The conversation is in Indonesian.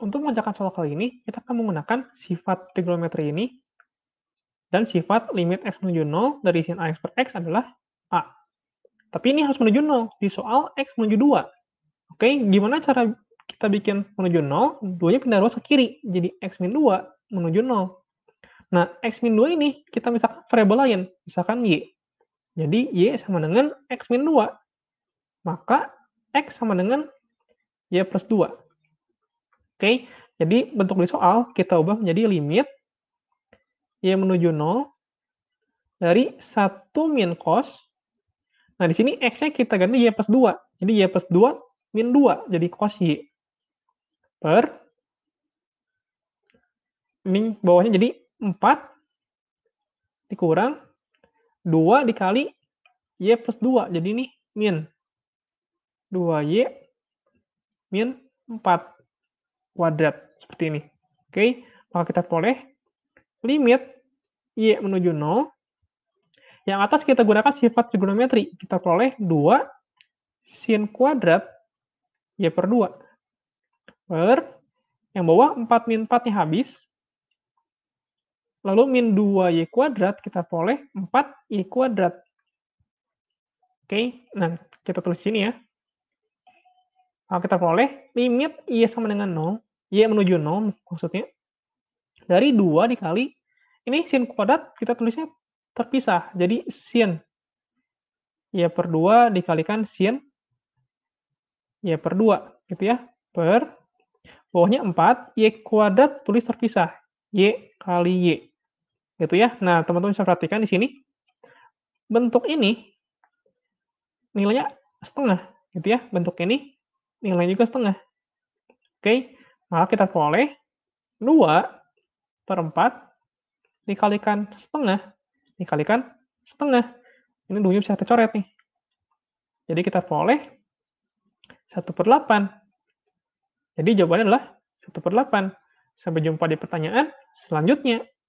Untuk mengerjakan soal kali ini, kita akan menggunakan sifat trigonometri ini dan sifat limit x menuju 0 dari sin ax per x adalah a. Tapi ini harus menuju 0 di soal x menuju 2. Oke, gimana cara kita bikin menuju 0? Duanya pindah ruas ke kiri, jadi x min 2 menuju 0. Nah, x min 2 ini kita misalkan variabel lain, misalkan y. Jadi, y sama dengan x min 2. Maka, x sama dengan y plus 2. Oke, okay? jadi bentuk dari soal kita ubah menjadi limit Y menuju 0 dari 1 min cos. Nah, di sini X-nya kita ganti Y plus 2. Jadi Y plus 2 min 2, jadi cos Y. Per, min bawahnya jadi 4 dikurang 2 dikali Y plus 2. Jadi ini min. 2Y min 4 kuadrat seperti ini. Oke, okay? maka kita peroleh limit y menuju 0. Yang atas kita gunakan sifat trigonometri. Kita peroleh 2 sin kuadrat y per 2 per yang bawah 4 min 4 nya habis. Lalu min 2y kuadrat kita peroleh 4y kuadrat. Oke, nah kita tulis sini ya. Nah, kita peroleh limit y sama dengan 0, y menuju 0 maksudnya, dari 2 dikali, ini sin kuadrat kita tulisnya terpisah, jadi sin y iya, per 2 dikalikan sin y iya, per 2, gitu ya, per bawahnya 4, y kuadrat tulis terpisah, y kali y, gitu ya. Nah, teman-teman bisa perhatikan di sini, bentuk ini nilainya setengah, gitu ya, bentuk ini nilai juga setengah. Oke, okay? maka kita peroleh 2 per 4 dikalikan setengah, dikalikan setengah. Ini dulunya bisa kita coret nih. Jadi kita peroleh 1 per 8. Jadi jawabannya adalah 1 per 8. Sampai jumpa di pertanyaan selanjutnya.